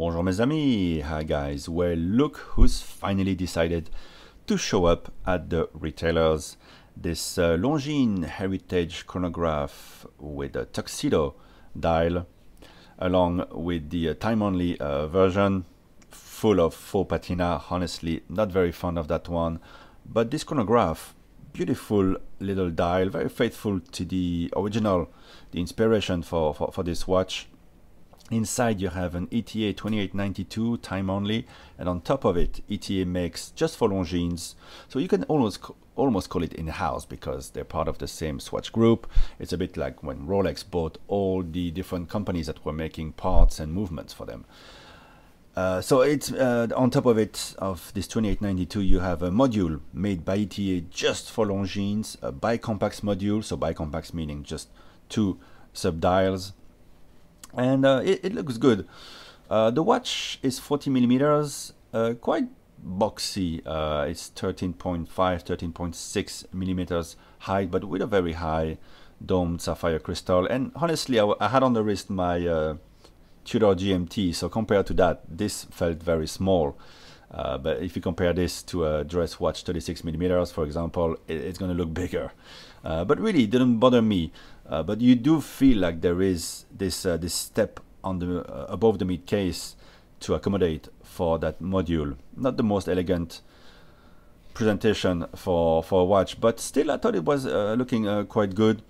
Bonjour mes amis, hi guys. Well, look who's finally decided to show up at the retailers. This uh, Longines Heritage chronograph with a tuxedo dial along with the uh, time-only uh, version full of faux patina. Honestly, not very fond of that one. But this chronograph, beautiful little dial, very faithful to the original, the inspiration for, for, for this watch Inside you have an ETA 2892 time only and on top of it ETA makes just for Longines so you can almost almost call it in-house because they're part of the same Swatch group it's a bit like when Rolex bought all the different companies that were making parts and movements for them uh, so it's uh, on top of it of this 2892 you have a module made by ETA just for Longines a bicompax module so bicompax meaning just two subdials and uh, it, it, looks good. Uh, the watch is 40 millimeters, uh, quite boxy. Uh, it's 13.5, 13.6 millimeters high, but with a very high domed sapphire crystal. And honestly, I, had on the wrist my uh, Tudor GMT, so compared to that, this felt very small. Uh, but if you compare this to a dress watch 36 millimeters, for example, it, it's going to look bigger. but really, it didn't bother me. Uh, but you do feel like there is this uh, this step on the uh, above the mid case to accommodate for that module. Not the most elegant presentation for for a watch, but still I thought it was uh, looking uh, quite good.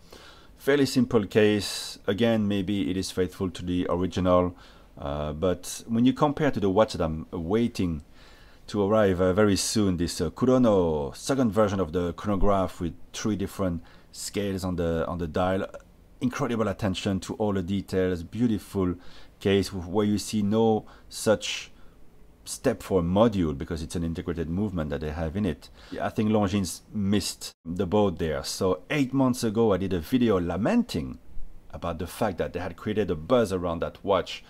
Fairly simple case. Again, maybe it is faithful to the original, uh, but when you compare to the watch that I'm waiting to arrive very soon, this Kurono second version of the chronograph with three different scales on the on the dial incredible attention to all the details beautiful case where you see no such step for a module because it's an integrated movement that they have in it. I think Longines missed the boat there. So eight months ago, I did a video lamenting about the fact that they had created a buzz around that watch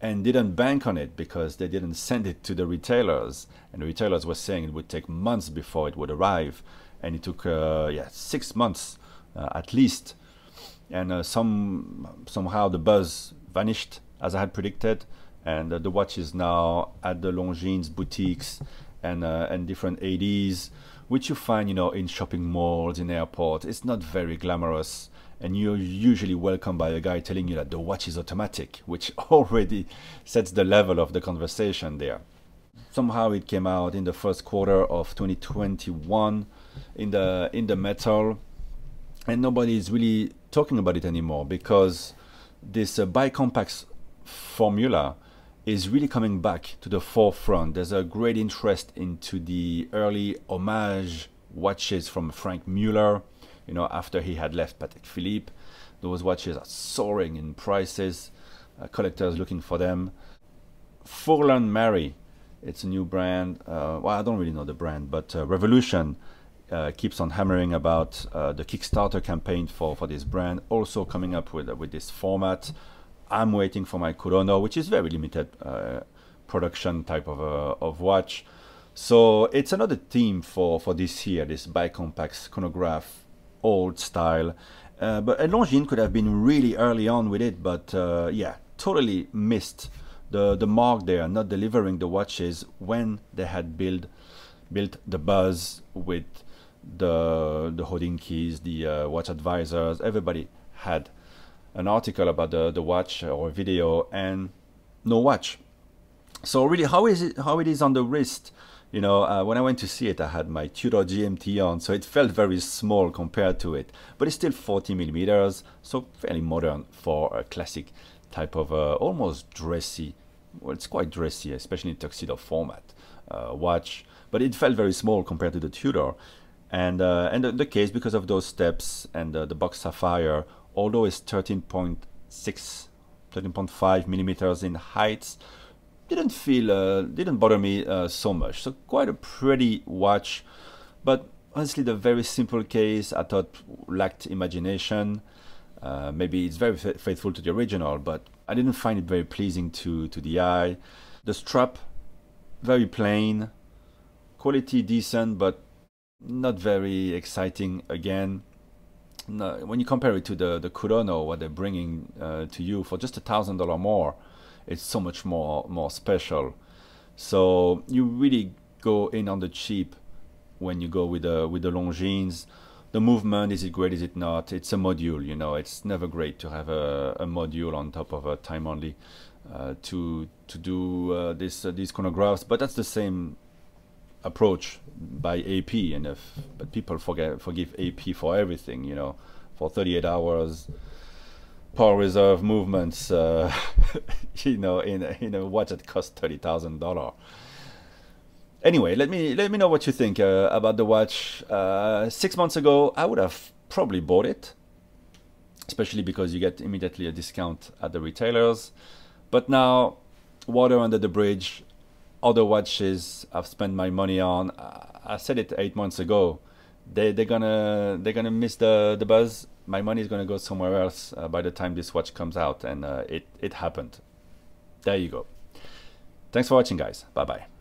and didn't bank on it because they didn't send it to the retailers. And the retailers were saying it would take months before it would arrive. And it took, uh, yeah, six months uh, at least. And uh, some somehow the buzz vanished as I had predicted, and uh, the watch is now at the Longines boutiques and and different ADs, which you find you know in shopping malls, in airports. It's not very glamorous and you're usually welcomed by a guy telling you that the watch is automatic, which already sets the level of the conversation there. Somehow it came out in the first quarter of 2021 in the in the metal and nobody is really talking about it anymore because this uh, compax formula is really coming back to the forefront. There's a great interest into the early homage watches from Frank Mueller, you know, after he had left Patek Philippe. Those watches are soaring in prices, uh, collectors looking for them. Forlan Mary, it's a new brand. Uh, well, I don't really know the brand, but uh, Revolution uh, keeps on hammering about uh, the Kickstarter campaign for, for this brand, also coming up with, uh, with this format. I'm waiting for my Kurono, which is very limited uh, production type of, uh, of watch. So it's another theme for, for this year, this bi bi-compact chronograph, old style. Uh, but Longines could have been really early on with it, but yeah, totally missed the, the mark there, not delivering the watches when they had build built the buzz with the the holding keys, the uh, watch advisors, everybody had an article about the, the watch or video and no watch. So really, how is it how it is on the wrist? You know, uh, when I went to see it, I had my Tudor GMT on, so it felt very small compared to it. But it's still 40 millimeters, so fairly modern for a classic type of uh, almost dressy. Well, it's quite dressy, especially in tuxedo format uh, watch. But it felt very small compared to the Tudor. And, uh, and the, case, because of those steps and uh, the box sapphire, although it's 13.6, 13.5 millimeters in height, didn't feel, uh, didn't bother me uh, so much. So quite a pretty watch, but honestly the very simple case I thought lacked imagination. Uh, maybe it's very faithful to the original, but I didn't find it very pleasing to, to the eye. The strap, very plain, quality decent, but not very exciting again. No, when you compare it to the the Kurono, what they're bringing uh, to you for just a thousand dollar more, it's so much more more special. So you really go in on the cheap when you go with the with the Longines. The movement is it great? Is it not? It's a module, you know. It's never great to have a, a module on top of a time only uh, to to do uh, this uh, these chronographs. But that's the same approach by AP, and if but people forget forgive AP for everything, you know, for 38 hours, power reserve movements, uh, you know, in in a watch that costs thirty thousand dollar. Anyway, let me let me know what you think uh, about the watch. Uh, six months ago, I would have probably bought it, especially because you get immediately a discount at the retailers. But now, water under the bridge, other watches I've spent my money on. I, I said it eight months ago. They they're gonna they're gonna miss the the buzz. My money is gonna go somewhere else uh, by the time this watch comes out, and uh, it it happened. There you go. Thanks for watching, guys. Bye bye.